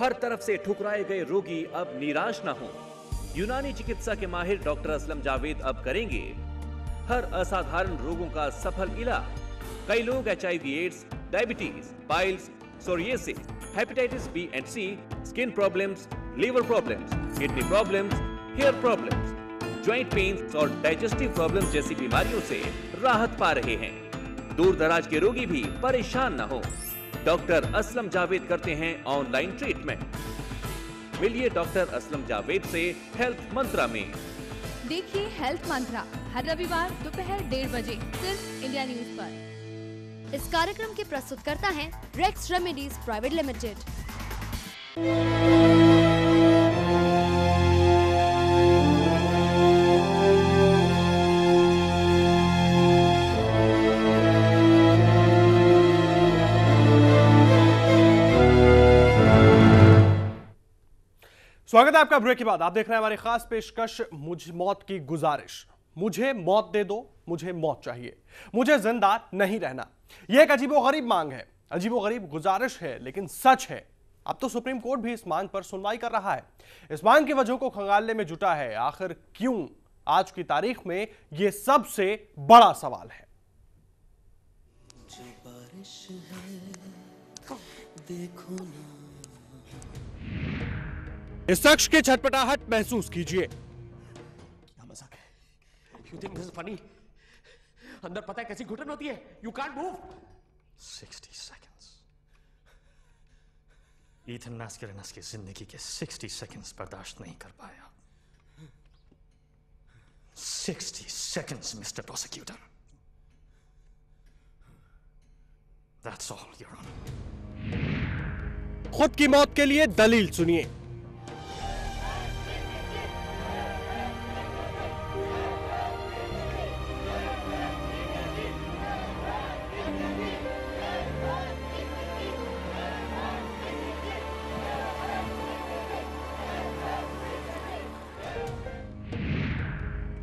हर तरफ से ठुकराए गए रोगी अब निराश ना हो यूनानी चिकित्सा के माहिर डॉक्टर असलम जावेद अब करेंगे हर असाधारण रोगों का सफल इलाज कई लोग H AIDS diabetes piles psoriasis hepatitis B and C skin problems liver problems kidney problems hair problems joint pains और डाइजेस्टिव प्रॉब्लम जैसी बीमारियों से राहत पा रहे हैं दूर दराज के रोगी भी परेशान न हो डॉक्टर असलम जावेद करते हैं ऑनलाइन ट्रीटमेंट मिलिए डॉक्टर असलम जावेद से हेल्थ मंत्रा में देखिए हेल्थ मंत्रा हर रविवार दोपहर डेढ़ बजे सिर्फ इंडिया न्यूज पर इस कार्यक्रम के प्रस्तुतकर्ता हैं रेक्स रेमेडीज प्राइवेट लिमिटेड स्वागत है आपका ब्रेक के बाद आप देख रहे हैं हमारी खास पेशकश मुझ मौत की गुजारिश मुझे मौत दे दो मुझे मौत चाहिए मुझे जिंदा नहीं रहना यह एक अजीबोगरीब मांग है अजीबोगरीब गुजारिश है लेकिन सच है अब तो सुप्रीम कोर्ट भी इस मांग पर सुनवाई कर रहा है इस मांग की वजह को खंगालने में जुटा है आखिर क्यों आज की तारीख में यह सबसे बड़ा सवाल है देखो ना इस शख्स की छटपटाहट महसूस कीजिए क्या मजाक है यू थिंक दिस फनी अंदर पता है कैसी घुटन होती है you can't move 60 seconds Ethan नास्किरनस की जिंदगी के 60 सेकंड्स बर्दाश्त नहीं कर पाया 60 seconds mister prosecutor that's all your honour खुद की मौत के लिए दलील सुनिए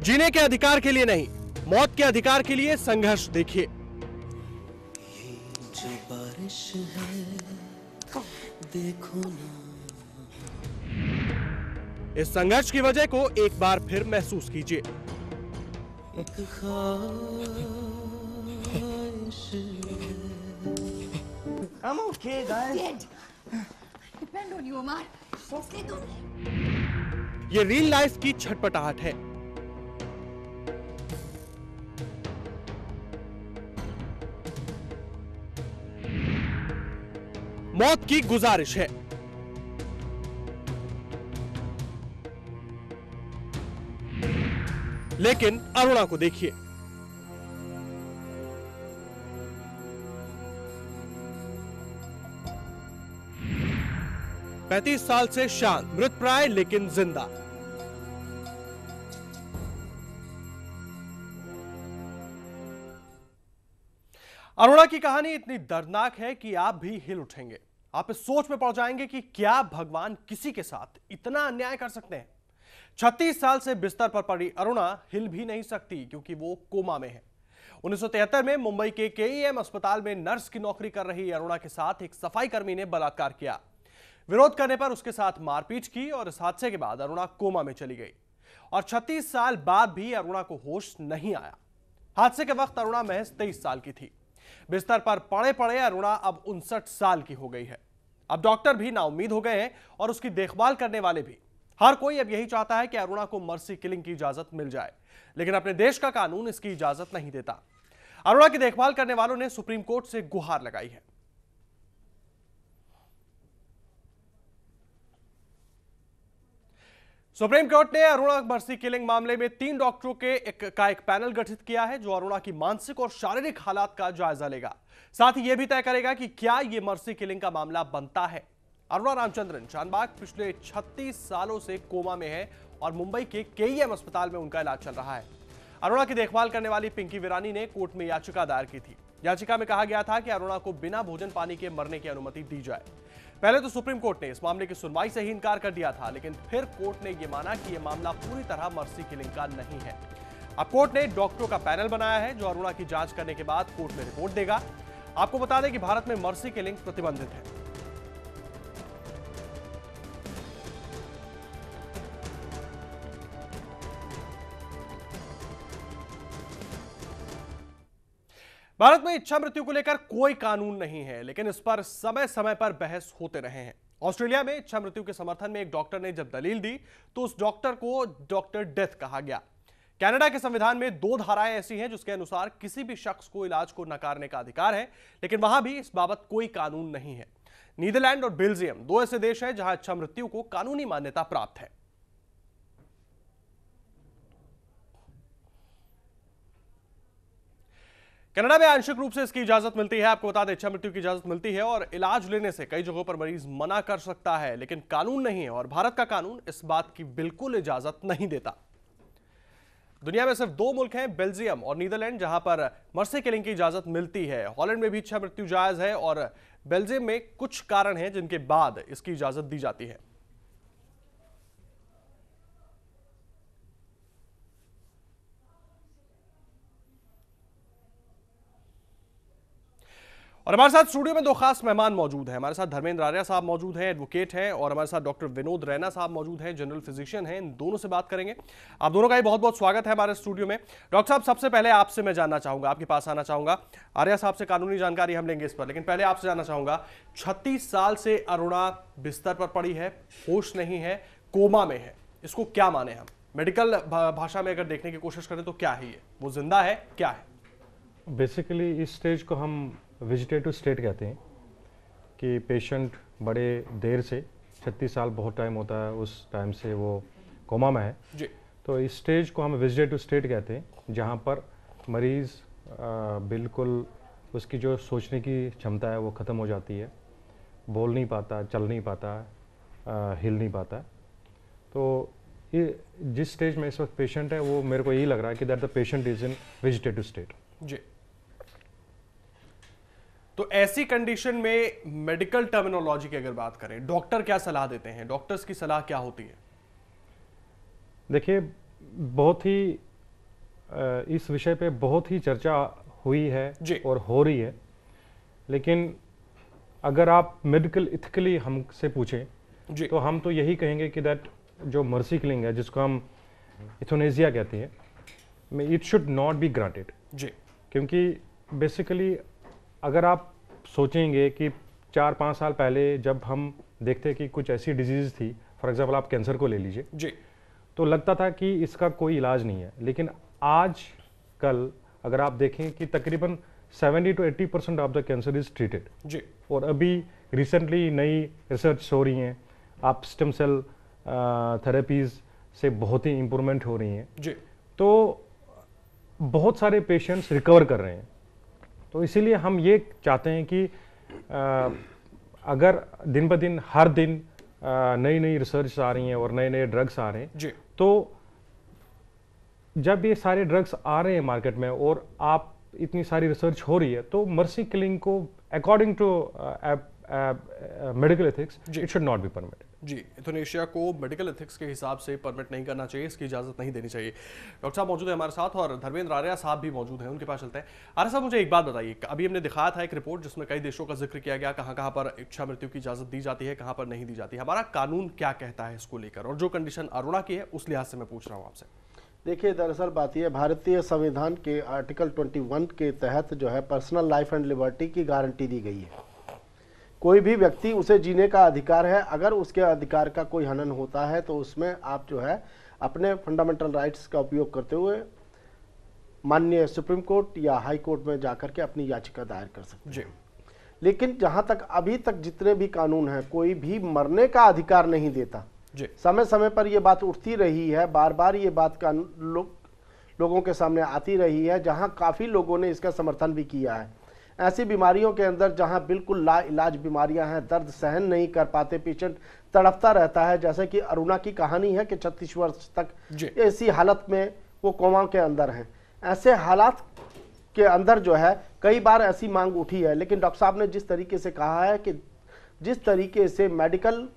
जीने के अधिकार के लिए नहीं मौत के अधिकार के लिए संघर्ष देखिए जो बारिश है देखो ना इस संघर्ष की वजह को एक बार फिर महसूस कीजिए I'm okay, guys. Dead. Depend on you, Omar. ये रियल लाइफ की छटपटाहट है मौत की गुजारिश है लेकिन अरुणा को देखिए पैंतीस साल से शांत प्राय लेकिन जिंदा अरुणा की कहानी इतनी दर्दनाक है कि आप भी हिल उठेंगे आप इस सोच में पड़ जाएंगे कि क्या भगवान किसी के साथ इतना अन्याय कर सकते हैं छत्तीस साल से बिस्तर पर पड़ी अरुणा हिल भी नहीं सकती क्योंकि वो कोमा में है 1973 में मुंबई के के अस्पताल में नर्स की नौकरी कर रही अरुणा के साथ एक सफाई कर्मी ने बलात्कार किया विरोध करने पर उसके साथ मारपीट की और इस हादसे के बाद अरुणा कोमा में चली गई और 36 साल बाद भी अरुणा को होश नहीं आया हादसे के वक्त अरुणा महज 23 साल की थी बिस्तर पर पड़े पड़े अरुणा अब उनसठ साल की हो गई है अब डॉक्टर भी नाउमीद हो गए हैं और उसकी देखभाल करने वाले भी हर कोई अब यही चाहता है कि अरुणा को मर्सी किलिंग की इजाजत मिल जाए लेकिन अपने देश का कानून इसकी इजाजत नहीं देता अरुणा की देखभाल करने वालों ने सुप्रीम कोर्ट से गुहार लगाई है सुप्रीम कोर्ट ने अरुणा मर्सी किलिंग मामले में तीन डॉक्टरों के एक का एक पैनल गठित किया है जो अरुणा की मानसिक और शारीरिक हालात का जायजा लेगा साथ ही यह भी तय करेगा कि क्या यह मर्सी किलिंग का मामला बनता है अरुणा रामचंद्रन चांदबाग पिछले 36 सालों से कोमा में है और मुंबई के केईएम अस्पताल में उनका इलाज चल रहा है अरुणा की देखभाल करने वाली पिंकी विरानी ने कोर्ट में याचिका दायर की थी याचिका में कहा गया था कि अरुणा को बिना भोजन पानी के मरने की अनुमति दी जाए पहले तो सुप्रीम कोर्ट ने इस मामले की सुनवाई से ही इनकार कर दिया था लेकिन फिर कोर्ट ने यह माना कि यह मामला पूरी तरह मर्सी किलिंग का नहीं है अब कोर्ट ने डॉक्टरों का पैनल बनाया है जो अरुणा की जांच करने के बाद कोर्ट में रिपोर्ट देगा आपको बता दें कि भारत में मर्सी किलिंग प्रतिबंधित है भारत में इच्छा मृत्यु को लेकर कोई कानून नहीं है लेकिन इस पर समय समय पर बहस होते रहे हैं ऑस्ट्रेलिया में इच्छा मृत्यु के समर्थन में एक डॉक्टर ने जब दलील दी तो उस डॉक्टर को डॉक्टर डेथ कहा गया कनाडा के संविधान में दो धाराएं ऐसी हैं जिसके अनुसार किसी भी शख्स को इलाज को नकारने का अधिकार है लेकिन वहां भी इस बाबत कोई कानून नहीं है नीदरलैंड और बेल्जियम दो ऐसे देश हैं जहां इच्छा मृत्यु को कानूनी मान्यता प्राप्त है कनाडा में आंशिक रूप से इसकी इजाजत मिलती है आपको बता दें इच्छा मृत्यु की इजाजत मिलती है और इलाज लेने से कई जगहों पर मरीज मना कर सकता है लेकिन कानून नहीं है और भारत का कानून इस बात की बिल्कुल इजाजत नहीं देता दुनिया में सिर्फ दो मुल्क हैं बेल्जियम और नीदरलैंड जहां पर मरसे किलिंग की इजाजत मिलती है हॉलैंड में भी इच्छा मृत्यु जायज है और बेल्जियम में कुछ कारण है जिनके बाद इसकी इजाजत दी जाती है और हमारे साथ स्टूडियो में दो खास मेहमान मौजूद हैं हमारे साथ धर्मेंद्र आर्या साहब मौजूद हैं एडवोकेट हैं और हमारे साथ डॉक्टर विनोद रैना साहब मौजूद हैं जनरल फिजिशियन हैं इन दोनों से बात करेंगे आप दोनों का ही बहुत बहुत स्वागत है हमारे स्टूडियो में डॉक्टर साहब सबसे पहले आपसे मैं जानना चाहूँगा आपके पास आना चाहूँगा आर्या साहब से कानूनी जानकारी हम लेंगे इस पर लेकिन पहले आपसे जानना चाहूँगा छत्तीस साल से अरुणा बिस्तर पर पड़ी है होश नहीं है कोमा में है इसको क्या माने हम मेडिकल भाषा में अगर देखने की कोशिश करें तो क्या है ये वो जिंदा है क्या है बेसिकली इस स्टेज को हम वेजिटेटिव स्टेट कहते हैं कि पेशेंट बड़े देर से छत्तीस साल बहुत टाइम होता है उस टाइम से वो कोमा में है जी तो इस स्टेज को हम वेजिटेटिव स्टेट कहते हैं जहाँ पर मरीज़ बिल्कुल उसकी जो सोचने की क्षमता है वो ख़त्म हो जाती है बोल नहीं पाता चल नहीं पाता आ, हिल नहीं पाता तो ये जिस स्टेज में इस वक्त पेशेंट है वो मेरे को यही लग रहा है कि that the patient is in vegetative state जी तो ऐसी कंडीशन में मेडिकल टर्मिनोलॉजी की अगर बात करें डॉक्टर क्या सलाह देते हैं डॉक्टर्स की सलाह क्या होती है देखिए बहुत ही इस विषय पे बहुत ही चर्चा हुई है और हो रही है लेकिन अगर आप मेडिकल इथिकली हमसे पूछें तो हम तो यही कहेंगे कि दैट जो मर्सी किलिंग है जिसको हम इथोनेजिया कहते हैं it should not be granted जी क्योंकि बेसिकली अगर आप सोचेंगे कि चार पाँच साल पहले जब हम देखते कि कुछ ऐसी डिजीज़ थी फॉर एग्ज़ाम्पल आप कैंसर को ले लीजिए जी तो लगता था कि इसका कोई इलाज नहीं है लेकिन आज कल अगर आप देखें कि तकरीबन 70 to 80 percent of the cancer is treated जी और अभी रिसेंटली नई रिसर्च हो रही हैं आप स्टेम सेल थेरेपीज़ से बहुत ही इम्प्रूवमेंट हो रही हैं जी तो बहुत सारे पेशेंट्स रिकवर कर रहे हैं तो इसीलिए हम ये चाहते हैं कि आ, अगर दिन ब दिन हर दिन नई नई रिसर्च आ रही हैं और नए नए ड्रग्स आ रहे हैं तो जब ये सारे ड्रग्स आ रहे हैं मार्केट में और आप इतनी सारी रिसर्च हो रही है तो मर्सी किलिंग को according to medical ethics it should not be permitted जी इंडोनेशिया को मेडिकल एथिक्स के हिसाब से परमिट नहीं करना चाहिए इसकी इजाजत नहीं देनी चाहिए डॉक्टर साहब मौजूद है हमारे साथ और धर्मेंद्र आर्या साहब भी मौजूद हैं उनके पास चलते हैं आर्या साहब मुझे एक बात बताइए अभी हमने दिखाया था एक रिपोर्ट जिसमें कई देशों का जिक्र किया गया कहाँ कहाँ पर इच्छा मृत्यु की इजाजत दी जाती है कहाँ पर नहीं दी जाती हमारा कानून क्या कहता है इसको लेकर और जो कंडीशन अरुणा की है उस लिहाज से मैं पूछ रहा हूँ आपसे देखिए दरअसल बात यह भारतीय संविधान के आर्टिकल ट्वेंटी के तहत जो है पर्सनल लाइफ एंड लिबर्टी की गारंटी दी गई है कोई भी व्यक्ति उसे जीने का अधिकार है अगर उसके अधिकार का कोई हनन होता है तो उसमें आप जो है अपने फंडामेंटल राइट्स का उपयोग करते हुए माननीय सुप्रीम कोर्ट या हाई कोर्ट में जाकर के अपनी याचिका दायर कर सकते हैं लेकिन जहां तक अभी तक जितने भी कानून हैं कोई भी मरने का अधिकार नहीं देता समय समय पर यह बात उठती रही है बार बार ये बात लो, लोगों के सामने आती रही है जहां काफ़ी लोगों ने इसका समर्थन भी किया है ऐसी बीमारियों के अंदर जहां बिल्कुल ला इलाज बीमारियां हैं दर्द सहन नहीं कर पाते पेशेंट तड़पता रहता है जैसे कि अरुणा की कहानी है कि छत्तीस वर्ष तक ऐसी हालत में वो कोमा के अंदर हैं ऐसे हालात के अंदर जो है कई बार ऐसी मांग उठी है लेकिन डॉक्टर साहब ने जिस तरीके से कहा है कि जिस तरीके से मेडिकल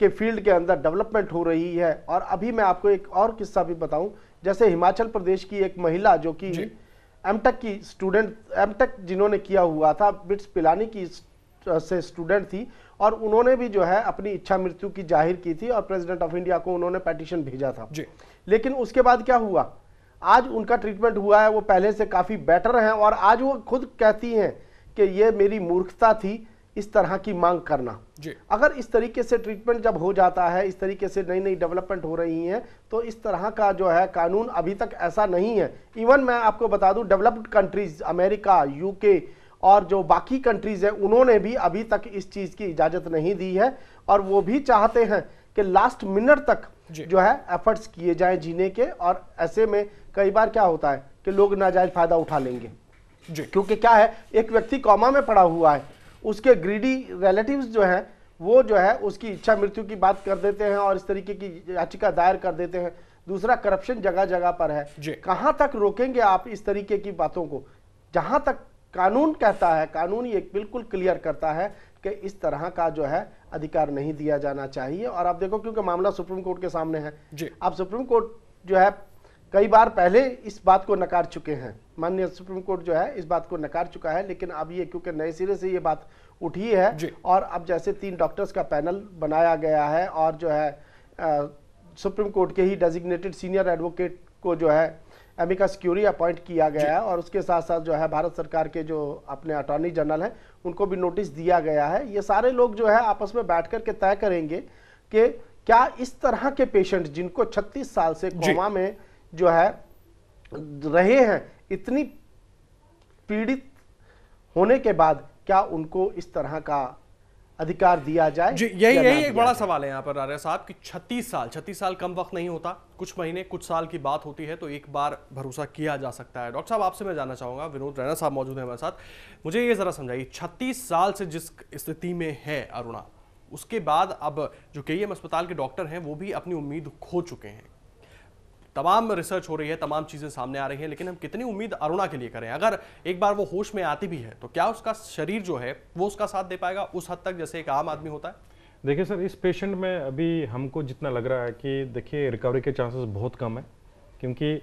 के फील्ड के अंदर डेवलपमेंट हो रही है और अभी मैं आपको एक और किस्सा भी बताऊं जैसे हिमाचल प्रदेश की एक महिला जो कि एमटेक की स्टूडेंट एमटेक जिन्होंने किया हुआ था बिट्स पिलानी की से स्टूडेंट थी और उन्होंने भी जो है अपनी इच्छा मृत्यु की जाहिर की थी और प्रेसिडेंट ऑफ इंडिया को उन्होंने पटिशन भेजा था जी लेकिन उसके बाद क्या हुआ आज उनका ट्रीटमेंट हुआ है वो पहले से काफ़ी बेटर हैं और आज वो खुद कहती हैं कि ये मेरी मूर्खता थी इस तरह की मांग करना जी। अगर इस तरीके से ट्रीटमेंट जब हो जाता है इस तरीके से नई नई डेवलपमेंट हो रही हैं तो इस तरह का जो है कानून अभी तक ऐसा नहीं है इवन मैं आपको बता दूं डेवलप्ड कंट्रीज अमेरिका यूके और जो बाकी कंट्रीज हैं उन्होंने भी अभी तक इस चीज़ की इजाज़त नहीं दी है और वो भी चाहते हैं कि लास्ट मिनट तक जो है एफर्ट्स किए जाए जीने के और ऐसे में कई बार क्या होता है कि लोग नाजायज फायदा उठा लेंगे जी क्योंकि क्या है एक व्यक्ति कॉमा में पड़ा हुआ है उसके ग्रीडी रिलेटिव जो है वो जो है उसकी इच्छा मृत्यु की बात कर देते हैं और इस तरीके की याचिका दायर कर देते हैं दूसरा करप्शन जगह जगह पर है कहाँ तक रोकेंगे आप इस तरीके की बातों को जहां तक कानून कहता है कानून ये बिल्कुल क्लियर करता है कि इस तरह का जो है अधिकार नहीं दिया जाना चाहिए और आप देखो क्योंकि मामला सुप्रीम कोर्ट के सामने है आप सुप्रीम कोर्ट जो है कई बार पहले इस बात को नकार चुके हैं माननीय सुप्रीम कोर्ट जो है इस बात को नकार चुका है लेकिन अब ये क्योंकि नए सिरे से ये बात उठी है और अब जैसे तीन डॉक्टर्स का पैनल बनाया गया है और जो है आ, सुप्रीम कोर्ट के ही डेजिग्नेटेड सीनियर एडवोकेट को जो है एमिका सिक्योरी अपॉइंट किया गया है और उसके साथ साथ जो है भारत सरकार के जो अपने अटॉर्नी जनरल हैं उनको भी नोटिस दिया गया है ये सारे लोग जो है आपस में बैठ कर के तय करेंगे कि क्या इस तरह के पेशेंट जिनको 36 साल से कोमा में जो है रहे हैं इतनी पीड़ित होने के बाद क्या उनको इस तरह का अधिकार दिया जाए जी यही यही एक बड़ा सवाल है यहाँ पर आर्य साहब कि 36 साल 36 साल कम वक्त नहीं होता कुछ महीने कुछ साल की बात होती है तो एक बार भरोसा किया जा सकता है डॉक्टर साहब आपसे मैं जानना चाहूँगा विनोद रैना साहब मौजूद है हमारे साथ मुझे ये ज़रा समझाइए छत्तीस साल से जिस स्थिति में है अरुणा उसके बाद अब जो के अस्पताल के डॉक्टर हैं वो भी अपनी उम्मीद खो चुके हैं तमाम रिसर्च हो रही है तमाम चीज़ें सामने आ रही है लेकिन हम कितनी उम्मीद अरुणा के लिए करें अगर एक बार वो होश में आती भी है तो क्या उसका शरीर जो है वो उसका साथ दे पाएगा उस हद तक जैसे एक आम आदमी होता है देखिए सर इस पेशेंट में अभी हमको जितना लग रहा है कि देखिए रिकवरी के चांसेस बहुत कम है क्योंकि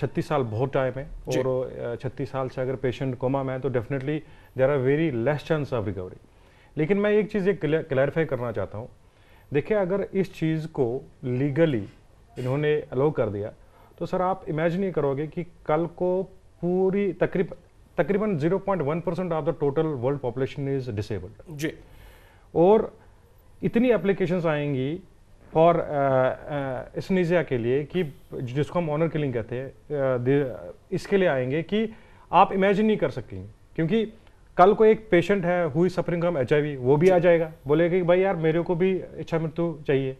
छत्तीस साल बहुत टाइम है और छत्तीस साल से अगर पेशेंट कोमा में है तो definitely there are very less chance of recovery लेकिन मैं एक चीज़ ये क्लैरिफाई करना चाहता हूँ देखिए अगर इस चीज़ को लीगली इन्होंने अलाउ कर दिया तो सर आप इमेजिन ही करोगे कि कल को पूरी तकरीब तकरीबन 0.1 percent of the total world population is disabled जी और इतनी एप्लीकेशंस आएंगी फॉर इसनीजिया uh, uh, के लिए कि जिसको हम ऑनर किलिंग कहते हैं uh, इसके लिए आएंगे कि आप इमेजिन नहीं कर सकेंगे क्योंकि कल को एक पेशेंट है हुई सफरिंग फ्रॉम एच वो भी आ जाएगा बोलेगा कि भाई यार मेरे को भी इच्छा मृत्यु चाहिए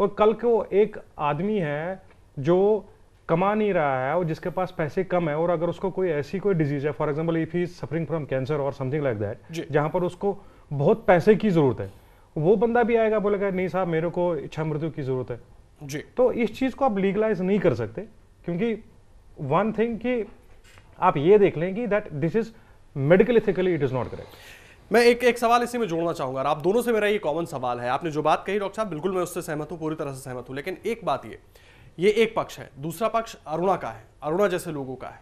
और कल को एक आदमी है जो कमा नहीं रहा है और जिसके पास पैसे कम है और अगर उसको कोई ऐसी कोई डिजीज है for example if he suffering from cancer और समथिंग लाइक दैट जहाँ पर उसको बहुत पैसे की जरूरत है वो बंदा भी आएगा बोलेगा नहीं साहब मेरे को इच्छा मृत्यु की जरूरत है जी तो इस चीज़ को आप लीगलाइज नहीं कर सकते क्योंकि वन थिंग कि आप ये देख लें कि that this is medical ethically it is not correct मैं एक एक सवाल इसी में जोड़ना चाहूंगा आप दोनों से मेरा ये कॉमन सवाल है आपने जो बात कही डॉक्टर साहब बिल्कुल मैं उससे सहमत हूँ पूरी तरह से सहमत हूँ लेकिन एक बात ये ये एक पक्ष है दूसरा पक्ष अरुणा का है अरुणा जैसे लोगों का है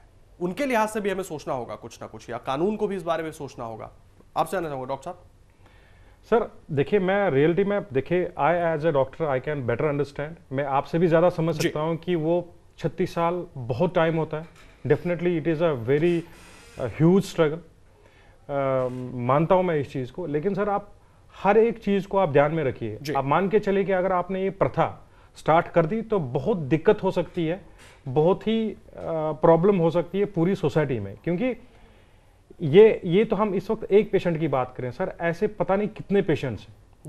उनके लिहाज से भी हमें सोचना होगा कुछ ना कुछ या कानून को भी इस बारे में सोचना होगा आपसे आना चाहूंगा डॉक्टर साहब सर देखिए मैं रियलिटी में देखिए I as a doctor I can better understand मैं आपसे भी ज़्यादा समझ सकता हूँ कि वो छत्तीस साल बहुत टाइम होता है definitely it is a very huge struggle मानता हूं मैं इस चीज को लेकिन सर आप हर एक चीज को आप ध्यान में रखिए आप मान के चले कि अगर आपने ये प्रथा स्टार्ट कर दी तो बहुत दिक्कत हो सकती है बहुत ही प्रॉब्लम हो सकती है पूरी सोसाइटी में क्योंकि ये ये तो हम इस वक्त एक पेशेंट की बात करें सर ऐसे पता नहीं कितने पेशेंट्स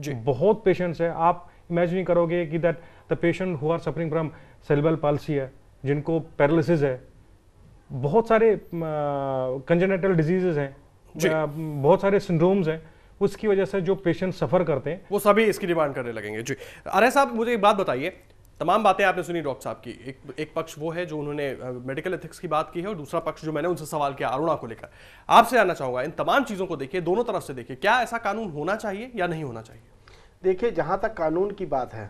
हैं बहुत पेशेंट्स हैं आप इमेजिन करोगे कि that the patient who are suffering from cerebral palsy है जिनको पैरालिसिस है बहुत सारे कंजेनेटल डिजीजेज हैं बहुत सारे सिंड्रोम्स हैं उसकी वजह से जो पेशेंट सफ़र करते हैं वो सभी इसकी डिमांड करने लगेंगे जी अरे साहब मुझे एक बात बताइए तमाम बातें आपने सुनी डॉक्टर साहब की एक एक पक्ष वो है जो उन्होंने मेडिकल एथिक्स की बात की है और दूसरा पक्ष जो मैंने उनसे सवाल किया अरुणा को लेकर आपसे आना चाहूंगा इन तमाम चीज़ों को देखिए दोनों तरफ से देखिए क्या ऐसा कानून होना चाहिए या नहीं होना चाहिए देखिए जहां तक कानून की बात है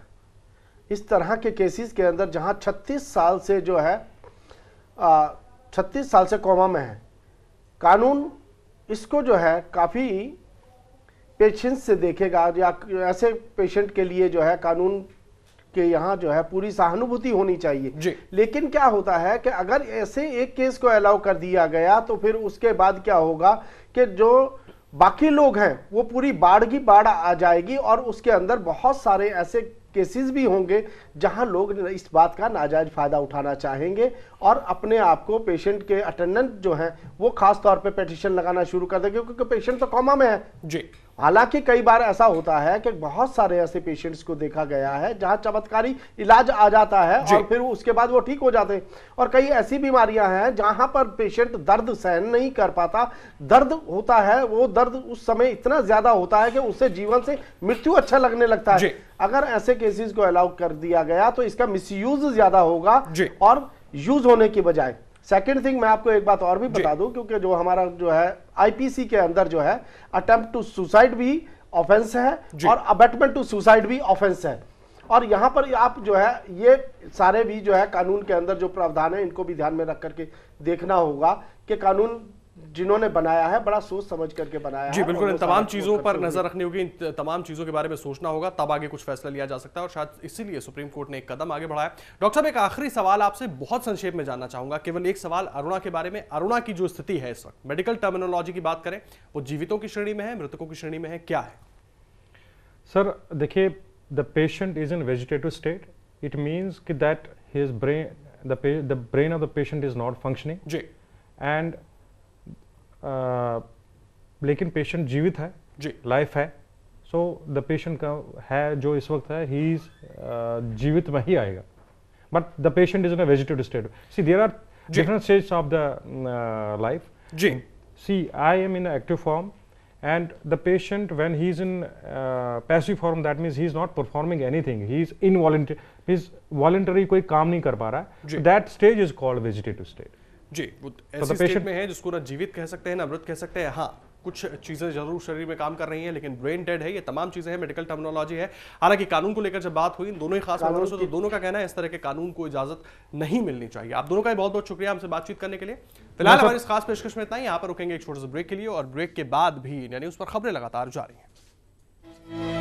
इस तरह के केसेस के अंदर जहाँ छत्तीस साल से जो है छत्तीस साल से कोमा में है कानून इसको जो है काफ़ी पेशेंस से देखेगा या ऐसे पेशेंट के लिए जो है कानून के यहाँ जो है पूरी सहानुभूति होनी चाहिए लेकिन क्या होता है कि अगर ऐसे एक केस को अलाउ कर दिया गया तो फिर उसके बाद क्या होगा कि जो बाकी लोग हैं वो पूरी बाढ़ की बाढ़ आ जाएगी और उसके अंदर बहुत सारे ऐसे केसेस भी होंगे जहां लोग इस बात का नाजायज फ़ायदा उठाना चाहेंगे और अपने आप को पेशेंट के अटेंडेंट जो हैं वो खास तौर पे पेटिशन लगाना शुरू कर देंगे क्योंकि पेशेंट तो कॉमा में है जी हालांकि कई बार ऐसा होता है कि बहुत सारे ऐसे पेशेंट्स को देखा गया है जहां चमत्कारी इलाज आ जाता है और फिर उसके बाद वो ठीक हो जाते हैं और कई ऐसी बीमारियां हैं जहां पर पेशेंट दर्द सहन नहीं कर पाता दर्द होता है वो दर्द उस समय इतना ज्यादा होता है कि उससे जीवन से मृत्यु अच्छा लगने लगता है अगर ऐसे केसेस को अलाउ कर दिया गया तो इसका मिस ज्यादा होगा और यूज होने के बजाय सेकंड थिंग मैं आपको एक बात और भी बता दूं क्योंकि जो हमारा जो है आईपीसी के अंदर जो है अटेम्प्ट टू सुसाइड भी ऑफेंस है और अबेटमेंट टू सुसाइड भी ऑफेंस है और यहाँ पर आप जो है ये सारे भी जो है कानून के अंदर जो प्रावधान है इनको भी ध्यान में रख करके देखना होगा कि कानून जिन्होंने बनाया है बड़ा सोच समझ करके बनाया जी बिल्कुल इन तमाम चीज़ों पर नजर रखनी होगी इन तमाम चीज़ों के बारे में सोचना होगा तब आगे कुछ फैसला लिया जा सकता है और शायद इसीलिए सुप्रीम कोर्ट ने एक कदम आगे बढ़ाया डॉक्टर साहब एक आखिरी सवाल आपसे बहुत संक्षेप में जानना चाहूंगा केवल एक सवाल अरुणा के बारे में अरुणा की जो स्थिति है इस वक्त मेडिकल टर्मिनोलॉजी की बात करें वो जीवितों की श्रेणी में है मृतकों की श्रेणी में है क्या है सर देखिए the patient is in vegetative state it means कि that his brain the brain of the patient is not functioning जी एंड लेकिन पेशेंट जीवित है जी लाइफ है सो द पेशेंट का है जो इस वक्त है ही इज जीवित में ही आएगा but the patient is in a state see there are different stage of the life जी see I am in active form and the patient when he is in passive form that means he is not performing anything he is in voluntary means voluntary कोई काम नहीं कर पा रहा है that stage is called vegetative state जी वो तो ऐसी तो में है जिसको ना जीवित कह सकते हैं ना मृत कह सकते हैं हाँ कुछ चीज़ें जरूर शरीर में काम कर रही हैं लेकिन ब्रेन डेड है ये तमाम चीज़ें हैं मेडिकल टर्मिनोलॉजी है हालांकि कानून को लेकर जब बात हुई दोनों ही खास मामलों से तो दोनों का कहना है इस तरह के कानून को इजाजत नहीं मिलनी चाहिए आप दोनों का बहुत बहुत शुक्रिया हमसे बातचीत करने के लिए फिलहाल हमारी इस खास पेशकश में इतना ही यहाँ पर रुकेंगे एक छोटे से ब्रेक के लिए और ब्रेक के बाद भी यानी उस पर खबरें लगातार जारी हैं